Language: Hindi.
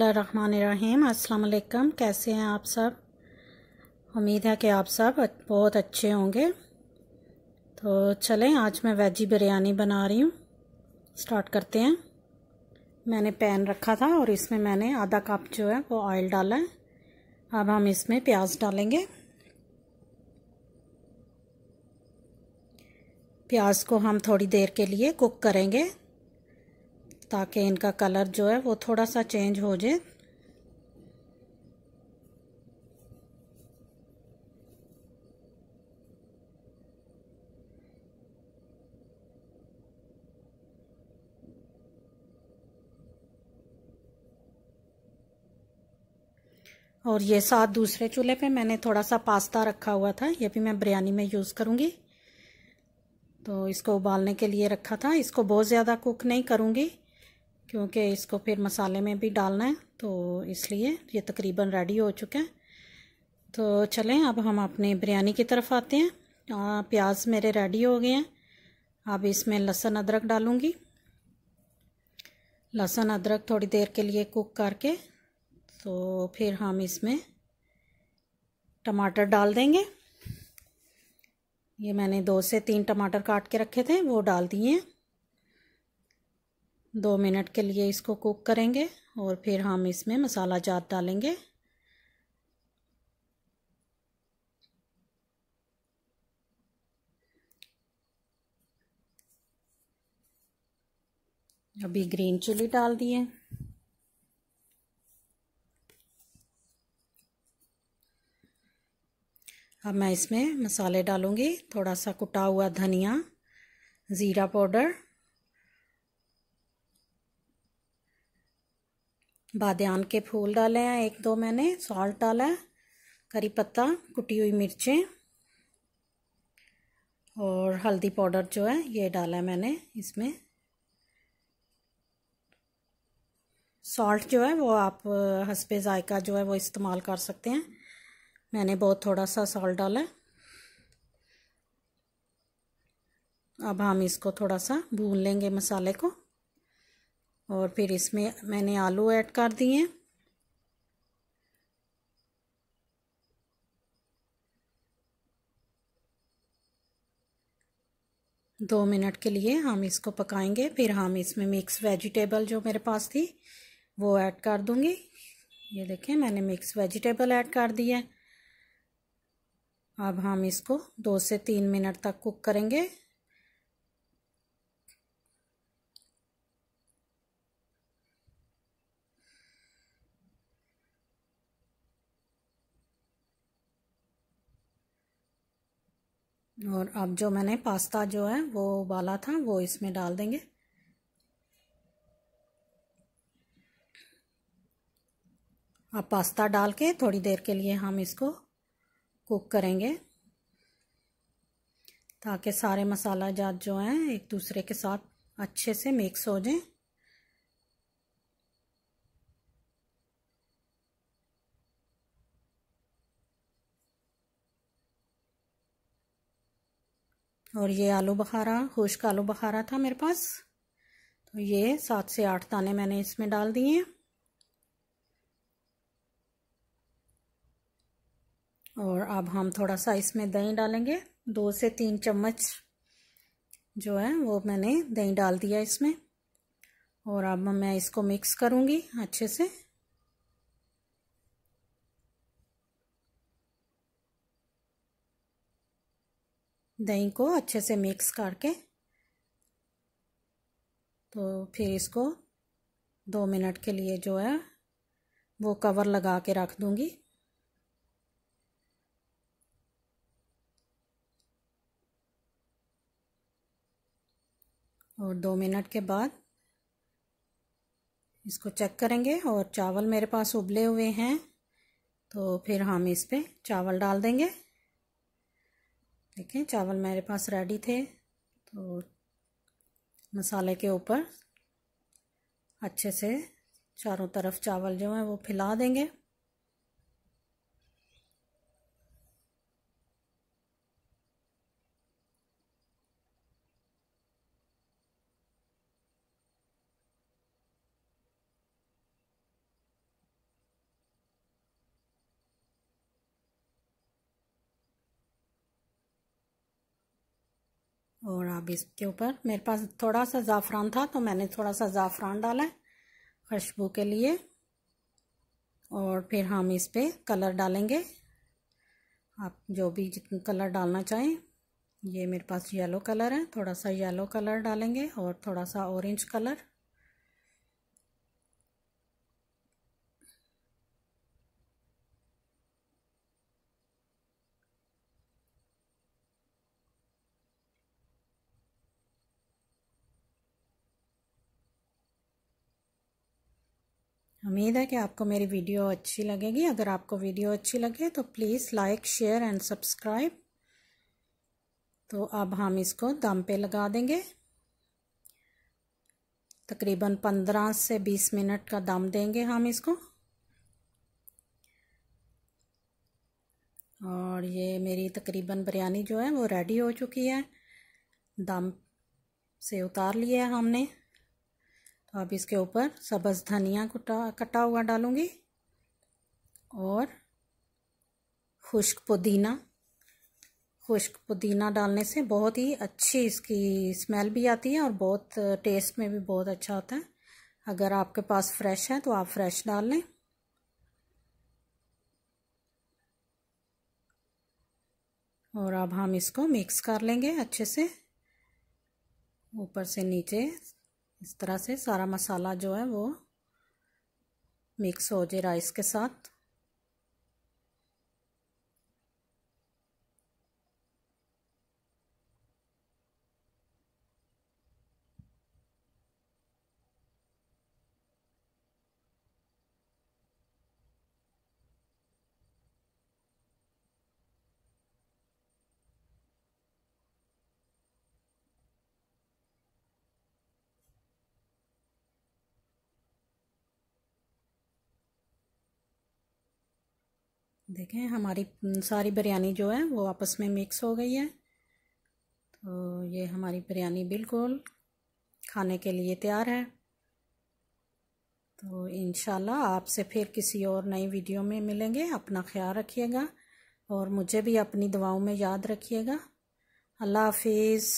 बसमीम् अल्लाम कैसे हैं आप सब उम्मीद है कि आप सब बहुत अच्छे होंगे तो चलें आज मैं वेजी बिरयानी बना रही हूँ स्टार्ट करते हैं मैंने पैन रखा था और इसमें मैंने आधा कप जो है वो ऑयल डाला है अब हम इसमें प्याज डालेंगे प्याज को हम थोड़ी देर के लिए कुक करेंगे ताकि इनका कलर जो है वो थोड़ा सा चेंज हो जाए और ये साथ दूसरे चूल्हे पे मैंने थोड़ा सा पास्ता रखा हुआ था ये भी मैं बिरयानी में यूज़ करूँगी तो इसको उबालने के लिए रखा था इसको बहुत ज़्यादा कुक नहीं करूँगी क्योंकि इसको फिर मसाले में भी डालना है तो इसलिए ये तकरीबन रेडी हो चुका है तो चलें अब हम अपने बिरयानी की तरफ आते हैं आ, प्याज मेरे रेडी हो गए हैं अब इसमें लहसुन अदरक डालूँगी लहसुन अदरक थोड़ी देर के लिए कुक करके तो फिर हम इसमें टमाटर डाल देंगे ये मैंने दो से तीन टमाटर काट के रखे थे वो डाल दिए हैं दो मिनट के लिए इसको कुक करेंगे और फिर हम इसमें मसाला जात डालेंगे अभी ग्रीन चिली डाल दिए अब मैं इसमें मसाले डालूंगी थोड़ा सा कुटा हुआ धनिया ज़ीरा पाउडर बादन के फूल डाले हैं एक दो मैंने सॉल्ट डाला है करी पत्ता कुटी हुई मिर्चें और हल्दी पाउडर जो है ये डाला है मैंने इसमें सॉल्ट जो है वो आप हंसपे जायका जो है वो इस्तेमाल कर सकते हैं मैंने बहुत थोड़ा सा सॉल्ट डाला है अब हम इसको थोड़ा सा भून लेंगे मसाले को और फिर इसमें मैंने आलू ऐड कर दिए दो मिनट के लिए हम इसको पकाएंगे फिर हम इसमें मिक्स वेजिटेबल जो मेरे पास थी वो ऐड कर दूंगी ये देखें मैंने मिक्स वेजिटेबल ऐड कर दिया अब हम इसको दो से तीन मिनट तक कुक करेंगे और अब जो मैंने पास्ता जो है वो उबाला था वो इसमें डाल देंगे अब पास्ता डाल के थोड़ी देर के लिए हम इसको कुक करेंगे ताकि सारे मसाला जात जो हैं एक दूसरे के साथ अच्छे से मिक्स हो जाएं और ये आलू बखारा खुश्क आलू बखारा था मेरे पास तो ये सात से आठ दाने मैंने इसमें डाल दिए और अब हम थोड़ा सा इसमें दही डालेंगे दो से तीन चम्मच जो है वो मैंने दही डाल दिया इसमें और अब मैं इसको मिक्स करूँगी अच्छे से दही को अच्छे से मिक्स करके तो फिर इसको दो मिनट के लिए जो है वो कवर लगा के रख दूंगी और दो मिनट के बाद इसको चेक करेंगे और चावल मेरे पास उबले हुए हैं तो फिर हम इस पर चावल डाल देंगे देखें चावल मेरे पास रेडी थे तो मसाले के ऊपर अच्छे से चारों तरफ चावल जो है वो फैला देंगे और अब इसके ऊपर मेरे पास थोड़ा सा ज़ाफ़रान था तो मैंने थोड़ा सा ज़ाफ़रान डाला है खुशबू के लिए और फिर हम इस पर कलर डालेंगे आप जो भी जितना कलर डालना चाहें ये मेरे पास येलो कलर है थोड़ा सा येलो कलर डालेंगे और थोड़ा सा ऑरेंज कलर उम्मीद है कि आपको मेरी वीडियो अच्छी लगेगी अगर आपको वीडियो अच्छी लगे तो please like share and subscribe तो अब हम इसको दम पे लगा देंगे तकरीबन पंद्रह से बीस मिनट का दम देंगे हम इसको और ये मेरी तकरीबन बिरयानी जो है वो रेडी हो चुकी है दम से उतार लिया है हमने तो अब इसके ऊपर सब्ज़ धनिया कटा हुआ डालूँगी और खुश्क पुदीना खुश्क पुदीना डालने से बहुत ही अच्छी इसकी स्मेल भी आती है और बहुत टेस्ट में भी बहुत अच्छा होता है अगर आपके पास फ्रेश है तो आप फ्रेश डाल लें और अब हम इसको मिक्स कर लेंगे अच्छे से ऊपर से नीचे इस तरह से सारा मसाला जो है वो मिक्स हो जाए राइस के साथ देखें हमारी सारी बिरयानी जो है वो आपस में मिक्स हो गई है तो ये हमारी बिरयानी बिल्कुल खाने के लिए तैयार है तो इन आपसे फिर किसी और नई वीडियो में मिलेंगे अपना ख्याल रखिएगा और मुझे भी अपनी दवाओं में याद रखिएगा अल्लाह हाफिज़